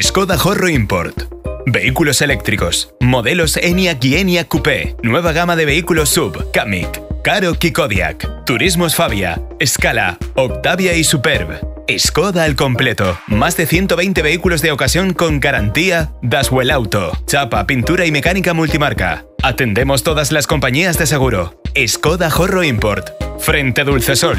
Skoda Horro Import. Vehículos eléctricos, modelos Enia y ENIAC Coupé, nueva gama de vehículos Sub. Kamiq, Karo Kikodiak Kodiaq, Turismos Fabia, Scala, Octavia y Superb. Skoda al completo. Más de 120 vehículos de ocasión con garantía Daswell Auto, chapa, pintura y mecánica multimarca. Atendemos todas las compañías de seguro. Skoda Horro Import. Frente Dulce Sol.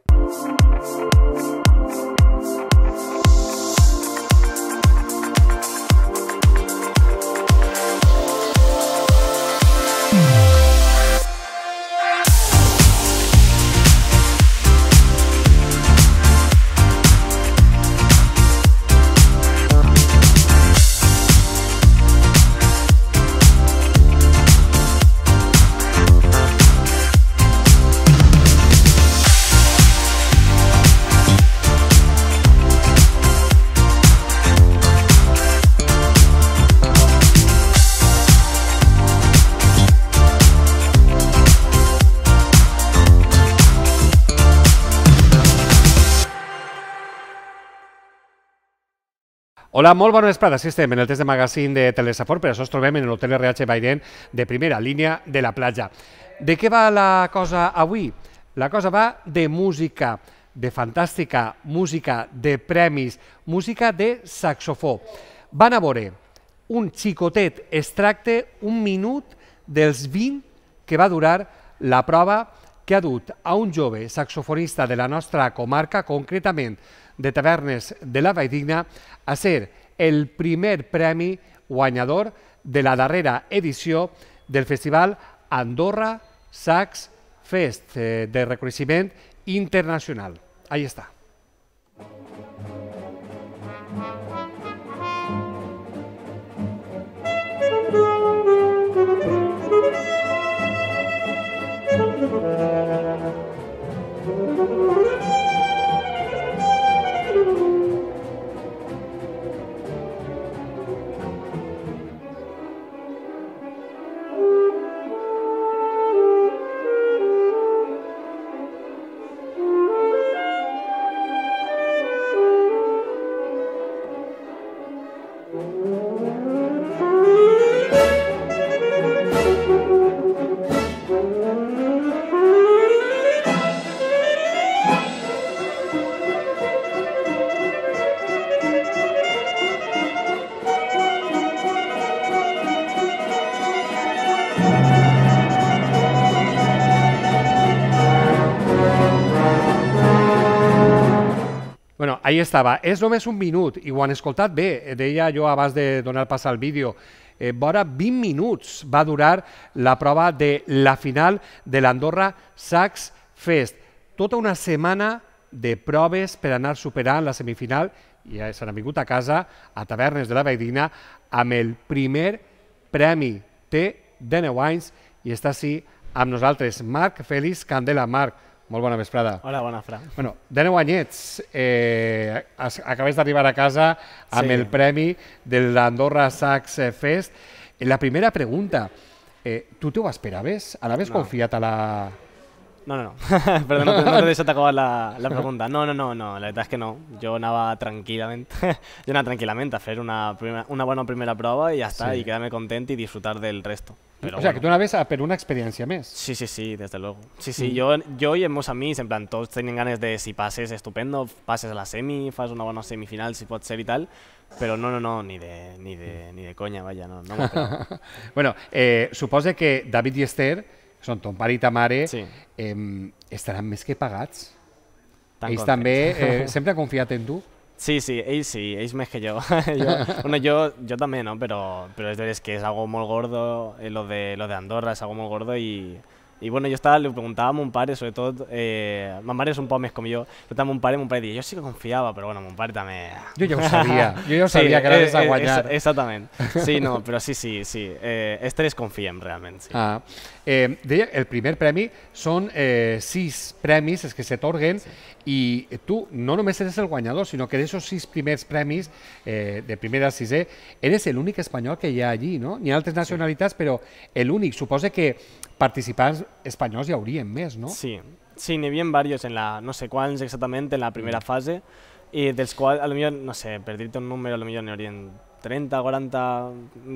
Hola, molt bona vesprada. Sí, estem en el test de magazín de Telesafor, però això ens trobem en l'hotel RH Bairén de primera línia de la platja. De què va la cosa avui? La cosa va de música, de fantàstica música, de premis, música de saxofó. Van a veure un xicotet extracte, un minut dels 20 que va durar la prova que ha dut a un jove saxofonista de la nostra comarca, concretament de Tavernes de la Valldigna, a ser el primer premi guanyador de la darrera edició del Festival Andorra Sax Fest, eh, de reconeixement internacional. Ahí està. estava. És només un minut, i ho han escoltat bé, eh, deia jo abans de donar pas al vídeo, eh, vora 20 minuts va durar la prova de la final de l'Andorra Sax Fest. Tota una setmana de proves per anar superant la semifinal i ja eh, s'han vingut a casa, a Tavernes de la Veïdina, amb el primer premi. Té 19 anys i està així amb nosaltres. Marc Félix Candela. Marc, Molt bona vesprada. Hola, bona, Fran. Bueno, de Wagnets, eh, acabes a casa amb el premi del Andorra Sax Fest. La primera pregunta, eh, tu t'ho esperaves? la vez confiat a la... No, no, no. Perdón, no, te he acabar la, la, pregunta. No, no, no, no. La verdad es que no. Yo andaba tranquilamente. Yo perdón, tranquilamente a hacer una, una buena primera prueba y ya está. Y quedarme contento y disfrutar del resto. Pero o sea, bueno. que tú una vez a ah, una experiencia más. Sí, sí, sí, desde luego. Sí, sí, mm. yo, yo y a mí, en plan, todos tienen ganas de si pases, estupendo, pases a la semi, fas una bona semifinal, si pot ser y tal, però no, no, no, ni de, ni de, mm. ni de coña, vaya, no, no Bueno, eh, supose que David i Esther, que són ton pare i ta mare, sí. eh, estarán més que pagats. Tan Ells contents. també eh, sempre ha confiat en tu. Sí, sí, es sí, más que yo. bueno, yo yo no? Pero pero es que es algo muy gordo, eh, lo de, lo de Andorra es algo muy gordo Y... Y bueno, yo estaba, le preguntaba a mon sobre todo eh, mon un poco como yo, preguntaba a mi mon y mon pare yo sí que confiaba, pero bueno, mon también yo Yo ya yo yo yo que anaves a eh, eh, exactamente sí, no, pero sí, sí, sí, eh, confían tres confiem sí. Ah, eh, el primer premio son eh, premios, premis es que se sí. y tú, no nomás eres el guañador, sino que esos esos seis primeros eh, de primera a eres el único español que ya allí, no? ni altas nacionalidades, nacionalidades, pero el único, supongo que participants espanyols hi haurien més, no? Sí, sí n'hi havia diversos, en la, no sé quants exactament, en la primera mm. fase, i dels quals, a lo millor, no sé, per dir-te un número, a lo millor n'hi haurien 30, 40,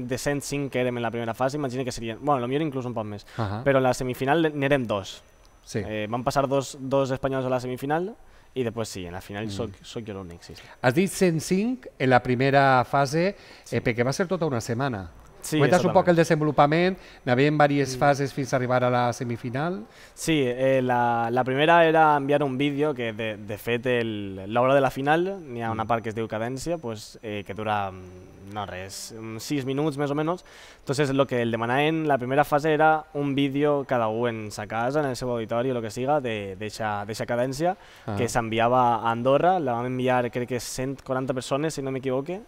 de 105 que érem en la primera fase, imagina que serien, bueno, a lo millor inclús un poc més, uh -huh. però en la semifinal n'érem dos. Sí. Eh, van passar dos, dos espanyols a la semifinal, i després sí, en la final soc, mm. soc jo l'únic. Sí, sí. Has dit 105 en la primera fase, sí. eh, perquè va ser tota una setmana. Sí, Cuentas un poco el desenvolupament, en diverses mm. fases fins a arribar a la semifinal. Sí, eh, la, la primera era enviar un vídeo que, de, de fet, l'hora de la final, n'hi ha una mm. part que es diu cadència, pues, eh, que dura, mm, no res, 6 mm, minuts més o menys. Entonces, lo que el demanaven, la primera fase era un vídeo cada un en sa casa, en el seu auditori o lo que siga, de, d'eixa cadència, ah. que s'enviava a Andorra, la vam enviar crec que 140 persones, si no m'equivoque,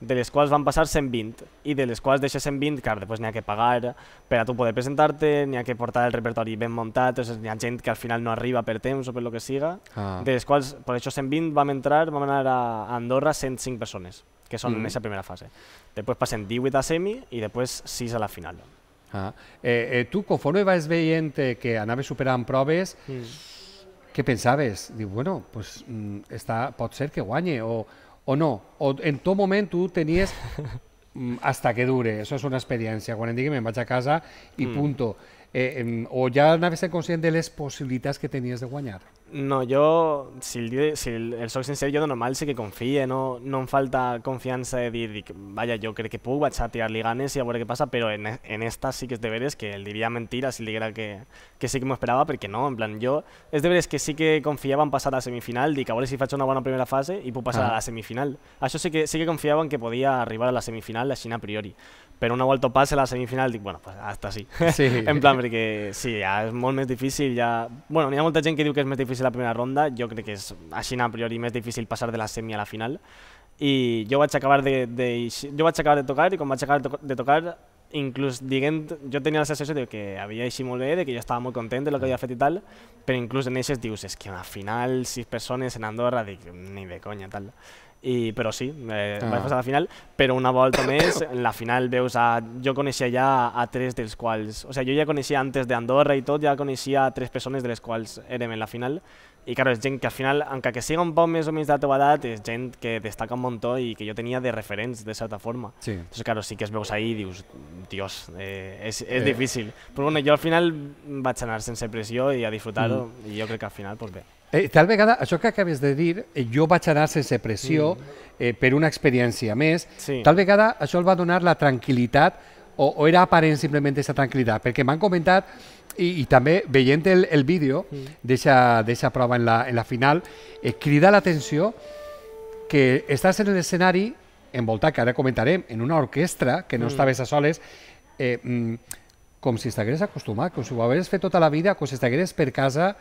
de les quals van passar 120, i de les quals deixes 120, clar, després n'hi ha que pagar per a tu poder presentar-te, n'hi ha que portar el repertori ben muntat, n'hi ha gent que al final no arriba per temps o per lo que siga, ah. de les quals, per això 120 vam entrar, vam anar a Andorra 105 persones, que són mm en aquesta primera fase. Després passen 18 a semi i després 6 a la final. Ah. Eh, eh, tu, conforme vas veient eh, que anaves superant proves, mm. què pensaves? Diu, bueno, pues, mm, està, pot ser que guanye, o, o no, o en tot moment tu tenies mm, hasta que dure, eso es una experiència. Quan em digui me'n vaig a casa i mm. punto. Eh, eh, o ja anaves sent conscient de les possibilitats que tenies de guanyar. No, yo, si el, si Sincero, yo de normal sí que confíe, no, no falta confianza de vaya, yo creo que puedo a tirar ganas y a ver qué pasa, pero en, en esta sí que es deberes que él diría mentira si le dijera que, que sí que me esperaba, porque no, en plan, yo, es deberes que sí que confiaban en pasar a la semifinal, dic, a ver si faig una buena primera fase y puedo pasar a la semifinal. Això sí que, sí que confiaban que podía arribar a la semifinal, així a priori pero una vuelta pase a la semifinal bueno, pues hasta sí. en plan, porque sí, ya es más difícil, ya... Bueno, ni mucha gente que diu que es más difícil la primera ronda, yo creo que es así a priori más difícil pasar de la semi a la final, yo yo a acabar de, de, a acabar de tocar y como voy a acabar de tocar Incluso yo yo tenía la sensación de que había hecho de que yo estaba muy contento de lo que había fet y tal, pero incluso en ese dios es que al final seis personas en Andorra, ni de coña tal. Pero sí, me eh, ah. a la final, pero una volta més, en la final veus a... yo coneixia ja a tres dels quals... O sea, yo ya conocía antes de Andorra y todo, ya conocía a tres personas de les cuales érem en la final, I claro, és gent que al final, encara que siga un poc més o menys de la teva edat, és gent que destaca un muntó i que jo tenia de referents, de certa forma. Sí. Entonces, claro, sí que es veus ahí i dius, Dios, eh, és, és eh. difícil. Però bueno, jo al final vaig anar sense pressió i a disfrutar-ho mm. i jo crec que al final, pues, bé. Eh, tal vegada, això que acabes de dir, eh, jo vaig anar sense pressió mm. eh, per una experiència més, sí. tal vegada això el va donar la tranquil·litat o, o era aparent simplement aquesta tranquil·litat, perquè m'han comentat i, i també, veient el, el vídeo d'aquesta prova en la, en la final, eh, crida l'atenció que estàs en l'escenari envoltat, que ara comentarem, en una orquestra que no mm. estaves a soles, eh, mm, com si estigués acostumat, com si ho hagués fet tota la vida, com si estigués per casa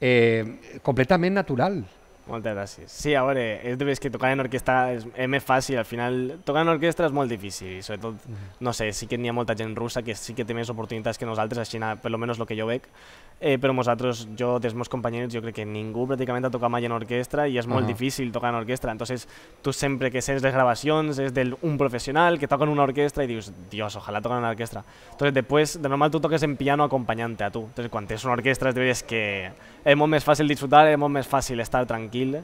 eh, completament natural. Moltes gràcies. Sí, a veure, és, de que tocar en orquestra és, és més fàcil, al final tocar en orquestra és molt difícil i sobretot, mm-hmm. no sé, sí que n'hi ha molta gent russa que sí que té més oportunitats que nosaltres, així per almenys el que jo veig, Eh, pero nosotros, yo, de dels compañeros, yo creo que ninguno prácticamente ha tocado mai en orquesta y es muy difícil tocar en orquesta, Entonces, tú siempre que de grabación es de un profesional que toca en una orquesta y dices, Dios, ojalá toquen en una orquestra. Entonces, después, de normal tú toques en piano acompañante a tú, Entonces, cuando es una orquestra, és que es molt más fácil disfrutar, es molt más fácil estar tranquilo.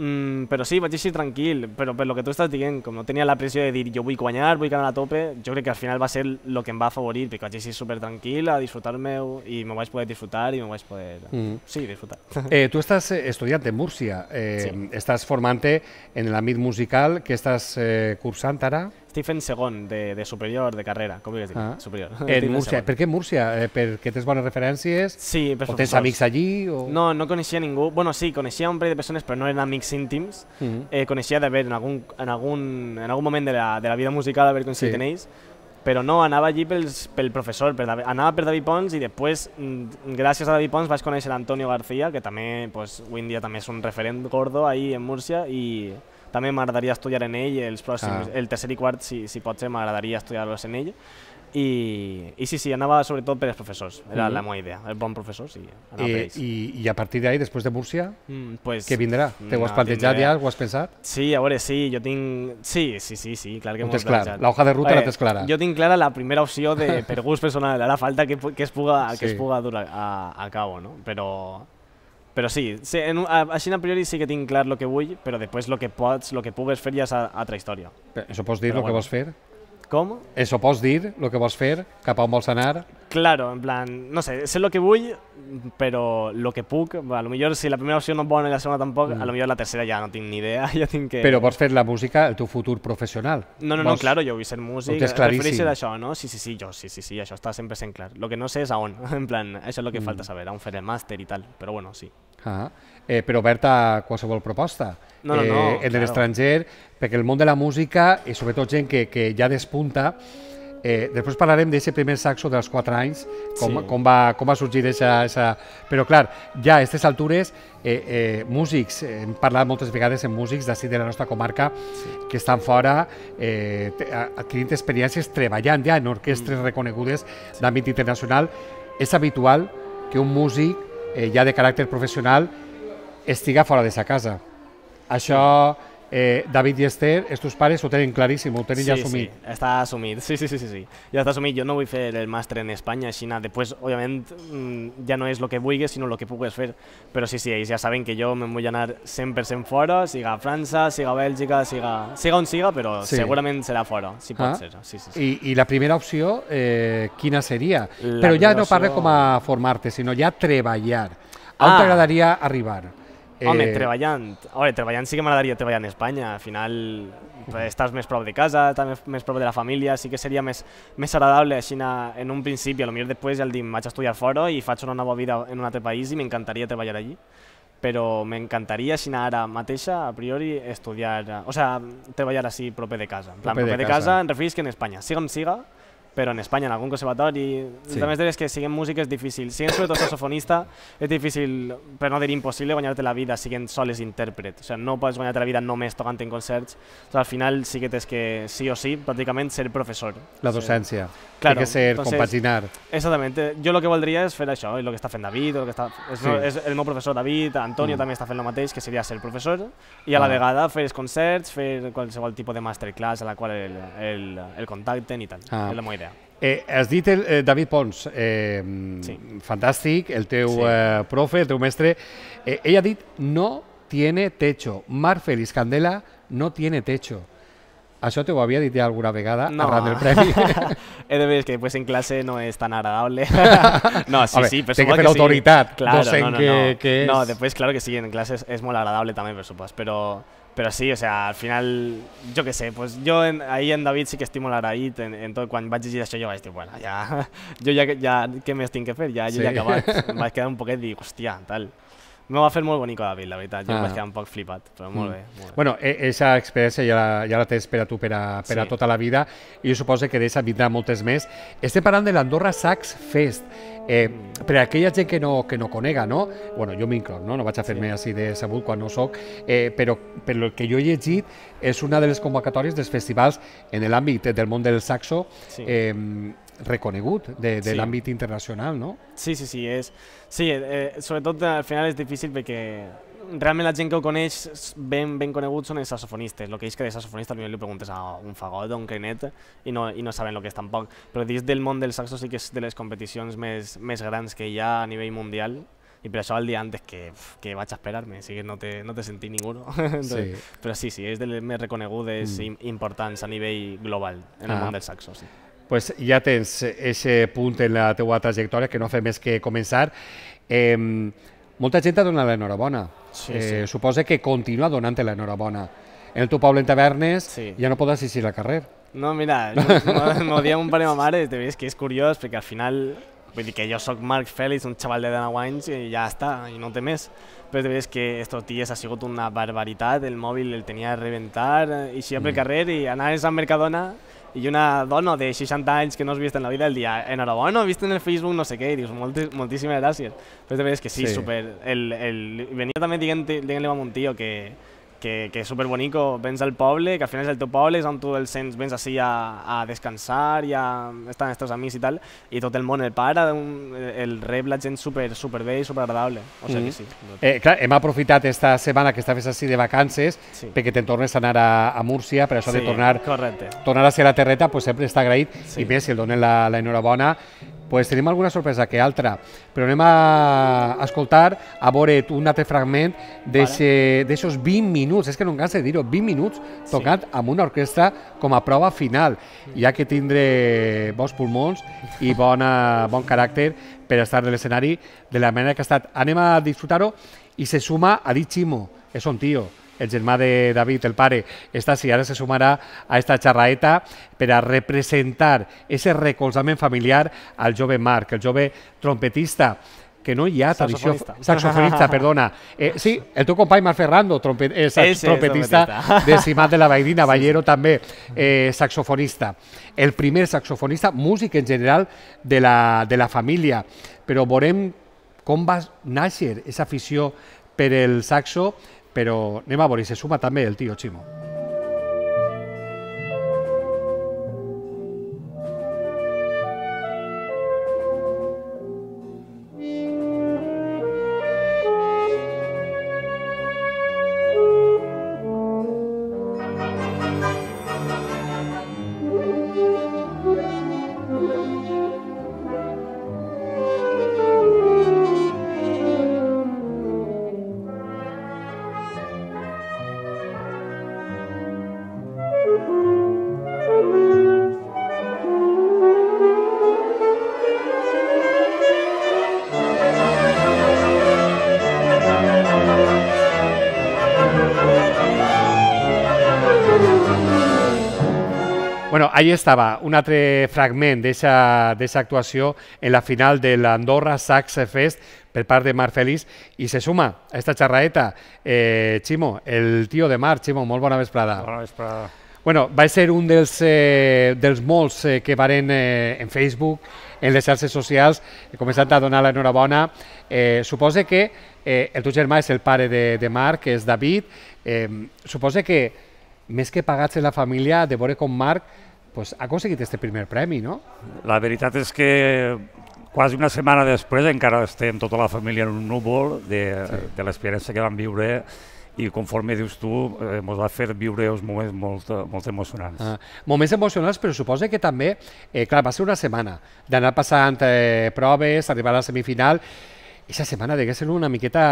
Mm, però sí, vaig així tranquil, però per lo que tu estàs dient, com no tenia la pressió de dir jo vull guanyar, vull quedar a tope, jo crec que al final va ser el que em va afavorir, perquè vaig així super tranquil a disfrutar meu i me vaig poder disfrutar i me vaig poder... Mm. Sí, disfrutar. Eh, tu estàs eh, estudiant en Múrcia, eh, sí. estàs formant en l'àmbit musical, que estàs eh, cursant ara? Stephen segon, de, de superior, de carrera, com digues dir? Ah. Superior. En Múrcia. Per què Múrcia? Eh, perquè tens bones referències? Sí, per O tens amics allí? O... No, no coneixia ningú. Bueno, sí, coneixia un parell de persones, però no eren amics íntims. Mm -hmm. eh, coneixia d'haver en algun, en, algun, en algun moment de la, de la vida musical d'haver coincidit sí. en ells, però no, anava allí pels, pel professor, per, anava per David Pons i després, mm, gràcies a David Pons, vaig conèixer l'Antonio García, que també, pues, avui en dia també és un referent gordo ahí en Múrcia i també m'agradaria estudiar en ell els pròxims, ah. el tercer i quart, si, si pot ser, m'agradaria estudiar-los en ell. I, I sí, sí, anava sobretot per els professors, era mm -hmm. la meva idea, els bons professors. sí, I, eh, i, I a partir d'ahir, després de Múrcia, mm, pues, què vindrà? Te ho has no, plantejat tindré... ja? Ho has pensat? Sí, a veure, sí, jo tinc... Sí, sí, sí, sí clar que m'ho he plantejat. La hoja de ruta veure, la tens clara. Jo tinc clara la primera opció de, per gust personal, ara falta que, que es puga, sí. que es puga dur a, a, a cabo, no? però però sí, sí en, a, així a priori sí que tinc clar el que vull, però després el que pots, el que pugues fer ja és a, altra història. Però això pots dir però el bueno. que vols fer? Com? Eso pots dir, el que vols fer, cap a on vols anar. Claro, en plan, no sé, sé lo que vull, però lo que puc, a lo millor si la primera opció no és bona i la segona tampoc, mm. a lo mm. millor la tercera ja no tinc ni idea, ja tinc que... Però vols fer la música el teu futur professional. No, no, vols... no, claro, jo vull ser músic, referir-se d'això, no? Sí, sí, sí, jo, sí, sí, sí, això està sempre sent clar. Lo que no sé és a on, en plan, això és lo que mm. falta saber, a on fer el màster i tal, però bueno, sí. Ah, eh, però obert a qualsevol proposta. No, no, no, eh, en claro. l'estranger, perquè el món de la música, i sobretot gent que, que ja despunta, Eh, després parlarem d'aquest primer saxo dels 4 anys, com, sí. com, va, com va sorgir esa, esa... Però clar, ja a aquestes altures, eh, eh, músics, eh, hem parlat moltes vegades amb músics d'ací de la nostra comarca sí. que estan fora eh, adquirint experiències treballant ja en orquestres mm. reconegudes sí. d'àmbit internacional. És habitual que un músic eh, ja de caràcter professional, estiga fora de sa casa. Això... Sí Eh, David y Esther, estos pares lo tienen clarísimo, ho tenen sí, Sí, sí, sí, sí, sí, sí. Ja està assumit. Jo no a hacer el Máster en España, China, después, obviamente, mm, ya no es lo que vulguis, sino lo que pugues hacer. Pero sí, sí, ya saben que yo me voy vull anar 100% fuera, siga a siga a siga, siga un siga, pero seguramente será fuera, sí puede ah. ser. Sí, sí, sí. la primera opción, eh, quina Pero ya però no sino como com a formar-te, sinó treballar. Ah. arribar? Eh... Home, treballant. Home, treballant sí que m'agradaria treballar en Espanya. Al final estàs més prop de casa, estàs més prop de la família, sí que seria més, més agradable així en un principi. A lo millor després ja el dic, vaig a estudiar fora i faig una nova vida en un altre país i m'encantaria treballar allí però m'encantaria així ara mateixa, a priori, estudiar, o sigui, sea, treballar així proper de casa. En plan, proper, proper de, de casa, casa en referís que en Espanya, siga on siga, però en Espanya, en algun conservatori, sí. també és que siguem músic és difícil. Siguent sobretot saxofonista, és difícil, per no dir impossible, guanyar-te la vida siguent soles intèrpret. O sigui, no pots guanyar-te la vida només tocant en concerts. O sigui, al final sí que tens que, sí o sí, pràcticament ser professor. La docència. O sigui, claro, que ser entonces, compaginar. Exactament. Jo el que voldria és fer això, el que està fent David, el que està, és, sí. és el meu professor David, Antonio mm. també està fent el mateix, que seria ser professor, i a ah. la vegada fer els concerts, fer qualsevol tipus de masterclass a la qual el, el, el contacten i tal. Ah. És la meva idea. Eh, has dicho, eh, David Pons, eh, el teu eh, profe, el teu mestre. Ella ha no tiene techo. Mar Félix Candela no tiene techo. Eso te havia había dicho alguna vez no. arran del premi. He de que pues, en clase no es tan agradable. no, sí, sí, pero, que, la Claro, no, no, que, No, claro que sí, en clase es muy agradable también, por supuesto. pero. Pero sí, o sea, al final, yo qué sé, pues yo ahí en David sí que estimular ahí agraït en, cuando tot, quan vaig yo yo a decir, bueno, ya, yo ya qué què més que hacer, ya yo sí. acabar me em va a quedar un poquito y hostia, tal. M'ho va fer molt bonic a David, la veritat. Jo ah. vaig quedar un poc flipat, però molt, mm. bé, molt bé. Bueno, aquesta e-, experiència ja la, ja la tens per a tu per a, per sí. a tota la vida i jo suposo que d'aquesta vindrà moltes més. Estem parlant de l'Andorra Sax Fest. Eh, mm. per a aquella gent que no, que no conega, no? Bueno, jo m'incloc, no? No vaig a fer-me sí. així de sabut quan no soc, eh, però per el que jo he llegit és una de les convocatòries dels festivals en l'àmbit del món del saxo sí. eh, reconegut de, de ámbito internacional, no? Sí, sí, sí. es... sí eh, sobre todo al final es difícil porque... realmente la gent que ho coneix ben, ben conegut són els saxofonistes. que és que de saxofonista potser li preguntes a un fagot o un clarinet y no, y no saben lo que es tampoco. Pero dins del món del saxo sí que es de las competiciones más grandes que ya a nivel mundial y per això al día antes que, que a esperar-me, que no te, no te sentí ninguno. Pero sí. Però sí, sí, és de les més reconegudes mm. importants a nivel global en el ah. món del saxo. Sí. pues ja tens aquest punt en la teua trajectòria que no fa més que començar. Eh, molta gent t'ha donat l'enhorabona. Sí, eh, sí. Suposa que continua donant la l'enhorabona. En el teu poble en tavernes sí. ja no pots assistir al carrer. No, mira, m'ho diem un pare i ma mare, de és que és curiós, perquè al final Vull dir que jo sóc Marc Fèlix, un xaval de 19 anys i ja està, i no té més. Però és que estos dies ha sigut una barbaritat, el mòbil el tenia a reventar, eh, i així pel mm. carrer i anaves a Mercadona Y una dona de 60 anys que no has visto en la vida el dia enhorabona, visto en el Facebook, no sé qué i muchísimas gracias moltíssimes gràcies. Però que sí, súper super... El, el, venia un tío que, que, que és super bonico, vens al poble, que al final és el teu poble, és on tu el sents, vens així a, a descansar i a estar amb els teus amics i tal, i tot el món el para, un, el rep la gent super, super bé i super agradable. O sigui mm -hmm. que sí. Mm-hmm. Eh, clar, hem aprofitat esta setmana que estaves així de vacances sí. perquè te'n tornes a anar a, a Múrcia, per això sí, de tornar, correcte. tornar a ser a Terreta, pues, sempre està agraït, sí. i més si el donen la, la enhorabona pues tenim alguna sorpresa que altra, però anem a escoltar, a veure un altre fragment d'aquests vale. 20 minuts, és que no em cansa de dir-ho, 20 minuts tocant sí. amb una orquestra com a prova final. ja que tindre bons pulmons i bona, bon caràcter per estar en l'escenari de la manera que ha estat. Anem a disfrutar-ho i se suma a Dichimo, és un tio, el germà de David, el pare, està si ara se sumarà a esta xerraeta per a representar ese recolzament familiar al jove Marc, el jove trompetista que no hi ha tradició... Saxofonista. perdona. Eh, sí, el teu company Marc Ferrando, trompet, eh, sax, trompetista, de Simat de la Valldigna, Ballero sí, sí. també, eh, saxofonista. El primer saxofonista, músic en general de la, de la família. Però veurem com va néixer aquesta afició per el saxo, Pero Nema Boris se suma también el tío Chimo. Bueno, ahí estava un altre fragment d'aquesta actuació en la final de l'Andorra Sax Fest per part de Marc Feliç i se suma a esta xerraeta eh, Ximo, el tio de Marc. Ximo, molt bona vesprada. Bona vesprada. Bueno, va ser un dels, eh, dels molts eh, que varen eh, en Facebook, en les xarxes socials, començant a donar l'enhorabona. Eh, suposa que eh, el teu germà és el pare de, de Marc, que és David. Eh, suposa que més que pagats en la família, de veure com Marc pues, ha aconseguit aquest primer premi, no? La veritat és que quasi una setmana després encara estem tota la família en un núvol de, sí. de l'experiència que vam viure i conforme dius tu, eh, va fer viure uns moments molt, molt emocionants. Ah, moments emocionals, però suposa que també, eh, clar, va ser una setmana d'anar passant eh, proves, arribar a la semifinal, aquesta setmana digués ser una miqueta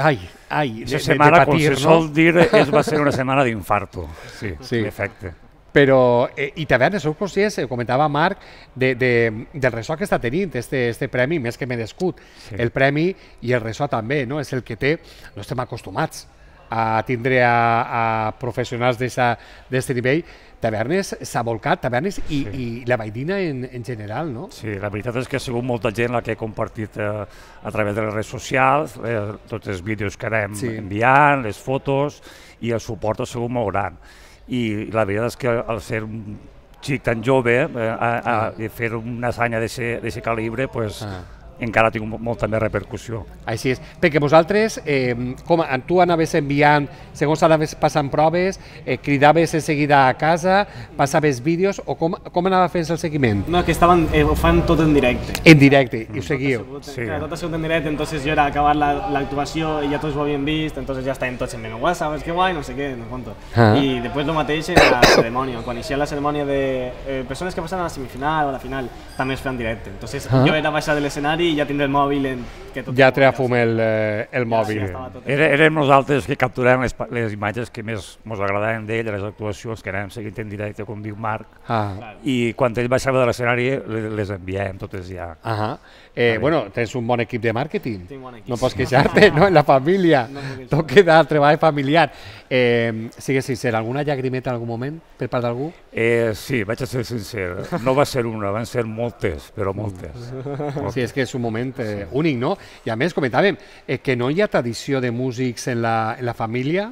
Ai, ai, de, la setmana, de patir, com se sol no? dir, es va ser una setmana d'infarto. Sí, sí. efecte. Però, eh, i també sou conscients, eh, ho comentava Marc, de, de, del ressò que està tenint este, este premi, més que descut, Sí. El premi i el ressò també, no? És el que té, no estem acostumats a tindre a, a professionals d'aquest nivell. Tavernes s'ha volcat, Tavernes i, sí. i la Vaidina en, en general, no? Sí, la veritat és que ha sigut molta gent la que he compartit eh, a través de les redes socials, eh, tots els vídeos que anem sí. enviant, les fotos, i el suport ha sigut molt gran. I la veritat és que al ser un xic tan jove, eh, a, a, a fer una hazanya d'aquest calibre, pues, ah encara ha tingut molta més repercussió. Així és, perquè vosaltres, eh, com tu anaves enviant, segons anaves passant proves, eh, cridaves en seguida a casa, passaves vídeos, o com, com anava fent el seguiment? No, que estaven, eh, ho fan tot en directe. En directe, mm. i ho seguíeu. Tot ha sigut, sí. Eh, tot ha sigut en directe, entonces jo era acabar l'actuació la, i ja tots ho havien vist, entonces ja estaven tots en meu WhatsApp, és que guai, no sé què, no conto. Ah. I després el mateix era la cerimònia, quan eixia la cerimònia de eh, persones que passen a la semifinal o a la final, també es feien en directe. Entonces ah. jo era baixar de l'escenari i ja tindré el mòbil en, que tot ja fum el, el eh, mòbil. Ja, sí, Era, érem nosaltres que capturàvem les, les imatges que més ens agradaven d'ell, les actuacions que anàvem seguint en directe, com diu Marc, ah. i quan ell baixava de l'escenari les, les enviàvem totes ja. Ah Eh, bueno, tens un bon equip de màrqueting. No pots queixar-te, no? En la família. No Tot queda al treball familiar. Eh, sigue sincer, alguna llagrimeta en algun moment per part d'algú? Eh, sí, vaig a ser sincer. No va ser una, van ser moltes, però moltes. Mm. Sí, és que és un moment eh, sí. únic, no? I a més, comentàvem, eh, que no hi ha tradició de músics en la, en la família,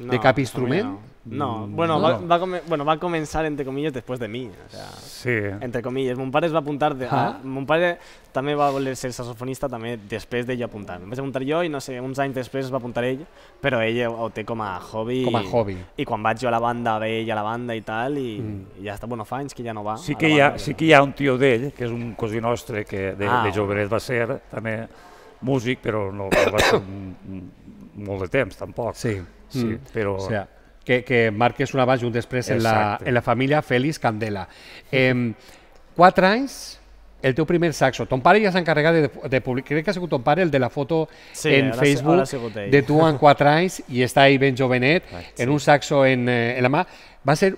no, de cap instrument? No. No, mm, bueno, no. Va, va, come, bueno, va a comenzar entre comillas después de mi. O sea, sí. Entre comillas. Mon pare es va apuntar... De, ah. a, mon pare també va voler ser saxofonista també després d'ell apuntar. Em vaig apuntar jo i no sé, uns anys després es va apuntar ell, però ell ho té com a hobby. Com a hobby. I, i quan vaig jo a la banda ve ell a la banda i tal i, mm. i ja està, bueno, fa anys que ja no va. Sí que, hi ha, banda, sí que hi ha un tio d'ell, que és un cosí nostre, que de, ah, de jovenet va ser també músic, però no, no va ser un, un, molt de temps tampoc. Sí. Sí, mm. però... O sea, que, que marques un abans i un després en la, en la família Félix Candela. Eh, quatre anys, el teu primer saxo. Ton pare ja s'ha encarregat de, de publicar, crec que ha sigut ton pare el de la foto sí, en ara, Facebook ara de tu en quatre anys i està ahí ben jovenet, right, en sí. un saxo en, eh, en la mà. Va ser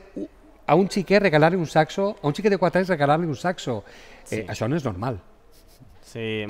a un xiquet regalar-li un saxo, a un xiquet de quatre anys regalar-li un saxo. Eh, sí. Eh, això no és normal. Eh.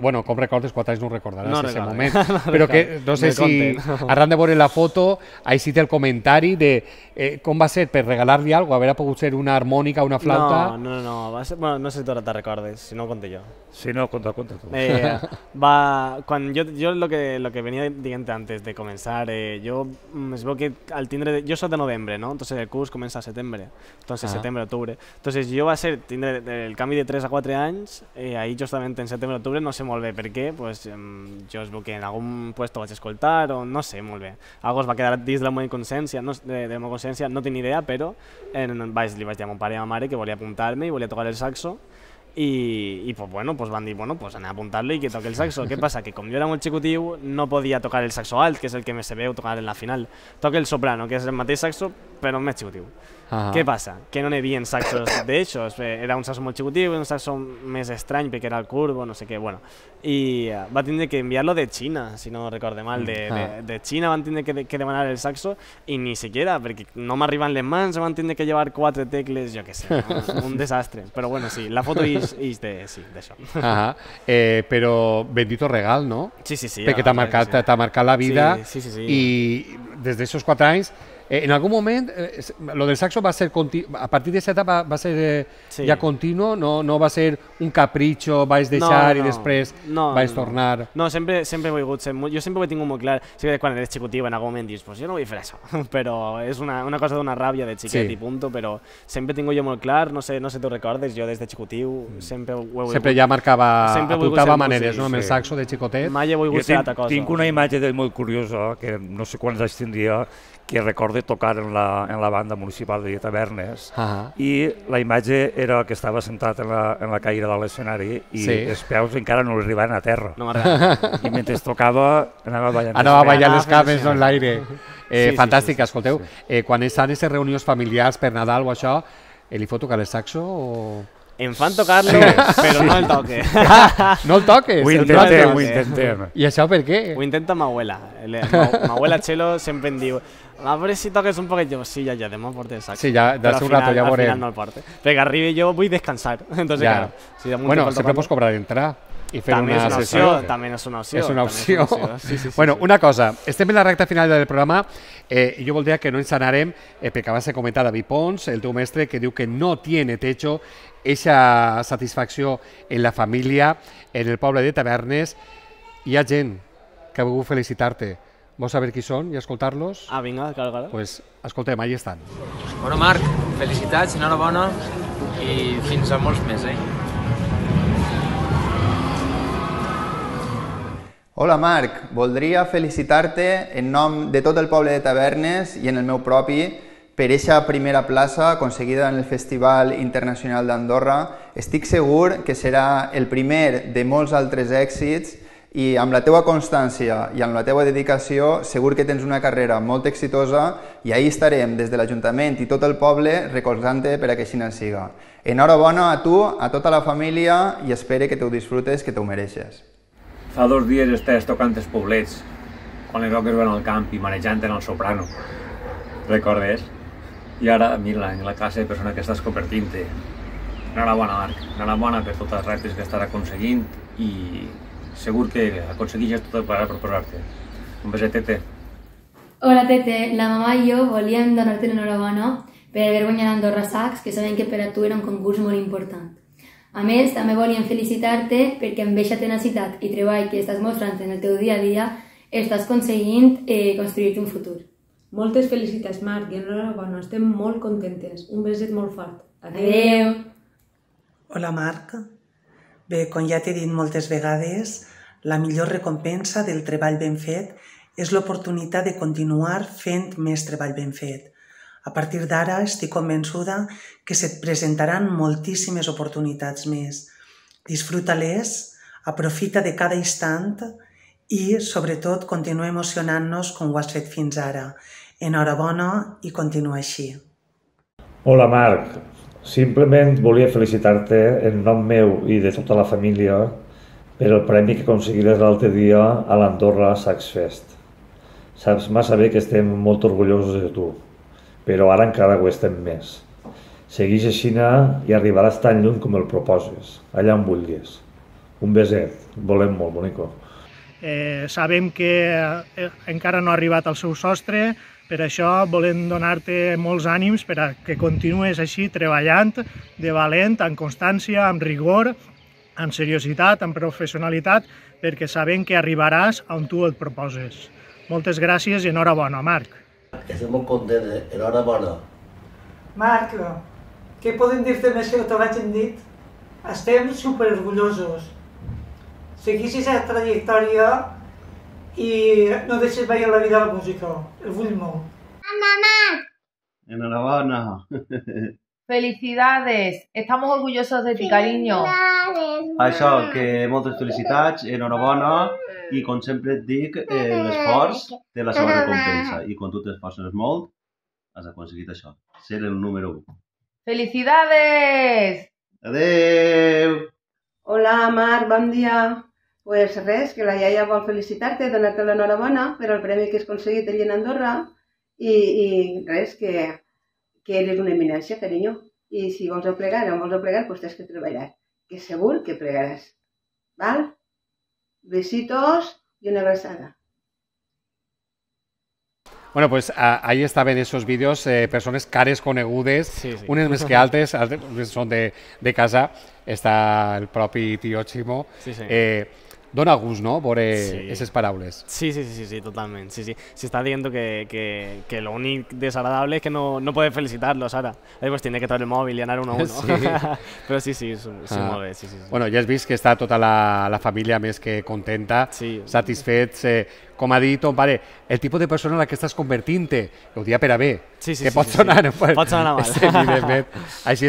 bueno, con recordes, cuatro veces no recordarás ese momento no que no sé si arran de poner la foto sí te el comentario de eh, va va ser ¿Para regalarle algo? a ver, a ser una armónica, una flauta... No, no, no, va ser, bueno, no sé si tú ahora te recordes, si no conté yo. Si no, cuenta, cuenta tú. Eh, va, cuando yo, yo lo, que, lo que venía diciendo antes de comenzar, eh, yo me mm, supongo que al tindre, yo soy de noviembre, ¿no? Entonces el curso comienza en septiembre, entonces septiembre, octubre. Entonces yo va a ser tindre, el cambio de 3 a 4 años, eh, ahí yo también en en o octubre no se mueve porque pues, em, yo os que en algún puesto a escoltar o no sé mueve Algo os va a quedar de la inconsciencia, no, de, no ni idea, pero en, vais li vais a madre pare a apuntarme y que a apuntarme y tocar el saxo y, pues bueno, pues van bueno, pues a apuntarle y que toque el saxo. ¿Qué pasa? Que como yo era muy chicutivo no podía tocar el saxo alt, que es el que me se veo tocar en la final. Toque el soprano, que es el matiz saxo, pero me chicutío. ¿Qué pasa? Que no me vi en saxos. De hecho, eh, era un saxo muy chicutivo un saxo más extraño, que era el curvo, no sé qué, bueno. Y eh, va a tener que enviarlo de China, si no recuerdo mal. De, China ah. va a tener que, demandar el saxo y ni siquiera, porque no me arriban les manos, va a tener que llevar cuatro tecles, yo qué sé. Un desastre. Pero bueno, sí, la foto y pues, y de, sí, de Ajá. Eh, pero bendito regal, no? Sí, sí, sí. Perquè te ha marcado la vida sí, sí, sí, sí. i Eh, en algún momento, eh, lo del saxo va a ser, a partir de esa etapa va a ser eh, sí. ja continuo, no, no va a ser un capritxo, vaig deixar no, no, i després no, vaig no. tornar. No, sempre, sempre he volgut ser, jo sempre ho he tingut molt clar, o sigui, quan eres xicotiu en algun moment dius, pues jo no vull fer això, però és una, una cosa d'una ràbia de xiquet sí. i punto, però sempre he tingut jo molt clar, no sé, no sé tu recordes, jo des de xicotiu mm. sempre ho he volgut. Sempre ja marcava, sempre apuntava maneres, sí, no, sí. el saxo de xicotet. Mai he volgut jo tinc, cosa. Tinc una imatge de molt curiosa, que no sé quants anys tindria, que recorde tocar en la, en la banda municipal de Tavernes uh ah. -huh. i la imatge era que estava sentat en la, en la caïra de l'escenari i sí. els peus encara no arribaven a terra. No I mentre tocava anava ballant. Anava ballant les cames en l'aire. Eh, sí, fantàstic, sí, sí, escolteu. Sí. Eh, quan estan aquestes reunions familiars per Nadal o això, eh, li fot tocar el saxo o...? Enfanto Carlos, tocarlo, pero no el toque. no el toque. Ho intentem, ho Y I això per què? intenta ma abuela. Ma, abuela Chelo siempre em diu a ver si toques un poquito. Yo, pues sí, ya, ya, de por te Sí, ya, da hace un rato, ya por no el Pero que arriba yo voy a descansar. Entonces, claro. Si bueno, siempre podemos cobrar entrada. I fer també una, és una sessió, opció, també és una opció. És una opció. És una opció. Sí, sí, sí, bueno, sí. una cosa, estem en la recta final del programa eh, jo voldria que no ens anarem eh, perquè abans he comentat David Pons, el teu mestre, que diu que no tiene techo eixa satisfacció en la família, en el poble de Tavernes. Hi ha gent que ha volgut felicitar-te. Vols saber qui són i escoltar-los? Ah, vinga, clar, clar. Pues, escoltem, allà estan. Bueno, Marc, felicitats, enhorabona i fins a molts més, eh? Hola Marc, voldria felicitar-te en nom de tot el poble de Tavernes i en el meu propi per aquesta primera plaça aconseguida en el Festival Internacional d'Andorra. Estic segur que serà el primer de molts altres èxits i amb la teua constància i amb la teua dedicació segur que tens una carrera molt exitosa i ahir estarem des de l'Ajuntament i tot el poble recolzant-te per a que així en siga. Enhorabona a tu, a tota la família i espero que t'ho disfrutes, que t'ho mereixes. Fa dos dies estàs tocant els poblets, quan les roques van al camp i manejant en el soprano. Recordes? I ara, mira, en la classe de persona que estàs convertint-te. Enhorabona, Marc. Enhorabona per totes les reptes que estàs aconseguint i segur que aconseguixes tot el que vas proposar-te. Un beset, Tete. Hola, Tete. La mamà i jo volíem donar-te l'enhorabona per haver guanyat Andorra Sacs, que sabem que per a tu era un concurs molt important. A més, també volíem felicitar-te perquè amb aquesta tenacitat i treball que estàs mostrant en el teu dia a dia estàs aconseguint eh, construir un futur. Moltes felicitats, Marc, i enhorabona. Estem molt contentes. Un beset molt fort. Adéu! Adéu. Hola, Marc. Bé, com ja t'he dit moltes vegades, la millor recompensa del treball ben fet és l'oportunitat de continuar fent més treball ben fet. A partir d'ara estic convençuda que se't presentaran moltíssimes oportunitats més. Disfruta-les, aprofita de cada instant i, sobretot, continua emocionant-nos com ho has fet fins ara. Enhorabona i continua així. Hola, Marc. Simplement volia felicitar-te en nom meu i de tota la família per el premi que aconseguiràs l'altre dia a l'Andorra Saxfest. Saps massa bé que estem molt orgullosos de tu però ara encara ho estem més. Seguix així i arribaràs tan lluny com el proposes, allà on vulguis. Un beset, volem molt, bonico. Eh, sabem que eh, encara no ha arribat al seu sostre, per això volem donar-te molts ànims per a que continues així treballant, de valent, amb constància, amb rigor, amb seriositat, amb professionalitat, perquè sabem que arribaràs on tu et proposes. Moltes gràcies i enhorabona, Marc. Estic molt eh? enhorabona. Marc, què podem dir-te més que te l'hagin dit? Estem superorgullosos. Seguissis la trajectòria i no deixis mai la vida la música. El vull molt. Mama! Enhorabona! Felicidades! Estamos orgullosos de ti, cariño. Això, que moltes felicitats, enhorabona mm. i com sempre et dic, eh, l'esforç té la seva recompensa mm. i quan tu t'esforces molt has aconseguit això, ser el número 1. Felicidades! Adeu! Hola, Mar, bon dia. Pues res, que la iaia vol felicitar-te, donar-te l'enhorabona per el premi que has aconseguit allà en Andorra i, i res, que que eres una eminencia, cariño, y si vamos a pregar o vamos a pregar, pues tienes que trabajar que seguro que pregarás. ¿vale? Besitos y una abrazada. Bueno, pues ahí estaban esos vídeos, eh, personas cares conegudes, sí, sí. unes més que altres, son de, casa, está el propio tío Chimo Sí, sí. Eh, Don gust, no?, por aquestes eh, sí. Sí, sí, sí, sí, totalmente. Sí, sí. Se está diciendo que, que, lo único desagradable es que no, no puedes felicitarlo, Sara. Ahí pues tiene que traer el móvil y ganar uno a uno. Sí. sí, ah. sí, Sí, sí, Bueno, ya has visto que está toda la, la família més que contenta, sí. Comadito, ha el tipo de persona a la que estás convertinte, lo día para per a sí, sí, que sí, pot, sonar, pues, sonar mal.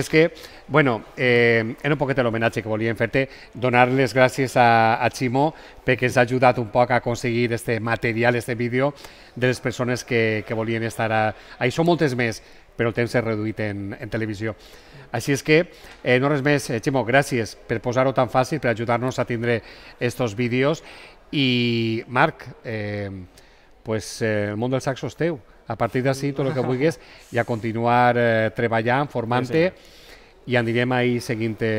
que, bueno, eh, era un el homenaje que volíem fer Donarles gracias a, Chimo, porque perquè ha ayudado un poco a conseguir este material, este vídeo, de las personas que, que volien estar ahí. Son són moltes pero el temps se reduït en, en Así es que, eh, no res més, Ximo, eh, gràcies per posar tan fácil, per ayudarnos a tindre estos vídeos I, Marc, eh, pues, eh, el món del saxo és teu. A partir d'ací, tot el que vulguis, i a continuar eh, treballant, formant-te, sí, sí. i anirem ahí seguint-te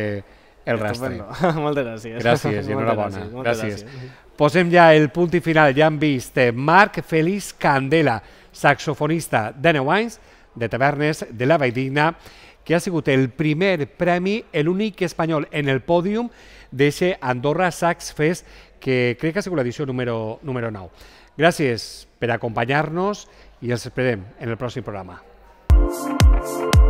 el rastre. Moltes gràcies. Gràcies i enhorabona. Gràcies. gràcies. gràcies. Posem ja el punt i final. Ja han vist eh, Marc Feliç Candela, saxofonista de 9 anys, de Tavernes de la Valldigna, que ha sigut el primer premi, l'únic espanyol en el pòdium d'eixe Andorra Sax Fest que crec que ha sigut l'edició número, número 9. Gràcies per acompanyar-nos i els esperem en el pròxim programa. Thank you.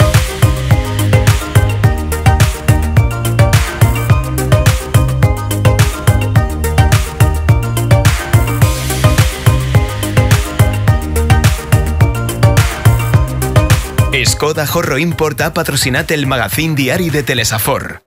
Coda, Horro Importa, patrocinate el magazín diario de Telesafor.